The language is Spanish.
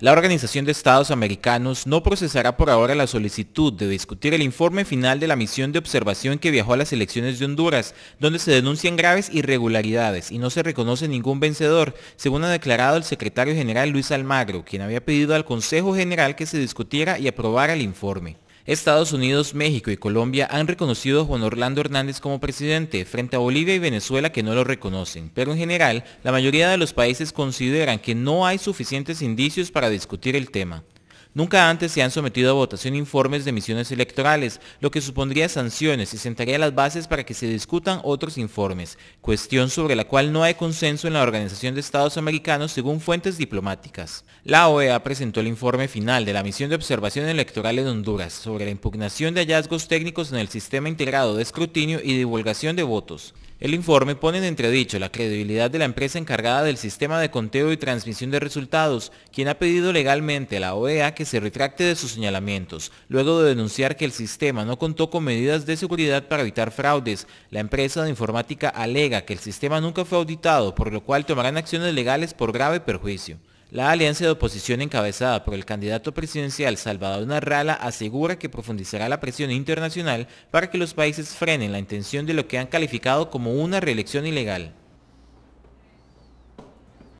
La Organización de Estados Americanos no procesará por ahora la solicitud de discutir el informe final de la misión de observación que viajó a las elecciones de Honduras, donde se denuncian graves irregularidades y no se reconoce ningún vencedor, según ha declarado el secretario general Luis Almagro, quien había pedido al Consejo General que se discutiera y aprobara el informe. Estados Unidos, México y Colombia han reconocido a Juan Orlando Hernández como presidente, frente a Bolivia y Venezuela que no lo reconocen, pero en general la mayoría de los países consideran que no hay suficientes indicios para discutir el tema. Nunca antes se han sometido a votación informes de misiones electorales, lo que supondría sanciones y sentaría las bases para que se discutan otros informes, cuestión sobre la cual no hay consenso en la Organización de Estados Americanos según fuentes diplomáticas. La OEA presentó el informe final de la misión de observación electoral en Honduras sobre la impugnación de hallazgos técnicos en el sistema integrado de escrutinio y divulgación de votos. El informe pone en entredicho la credibilidad de la empresa encargada del sistema de conteo y transmisión de resultados, quien ha pedido legalmente a la OEA que se retracte de sus señalamientos, luego de denunciar que el sistema no contó con medidas de seguridad para evitar fraudes. La empresa de informática alega que el sistema nunca fue auditado, por lo cual tomarán acciones legales por grave perjuicio. La alianza de oposición encabezada por el candidato presidencial Salvador Narrala asegura que profundizará la presión internacional para que los países frenen la intención de lo que han calificado como una reelección ilegal.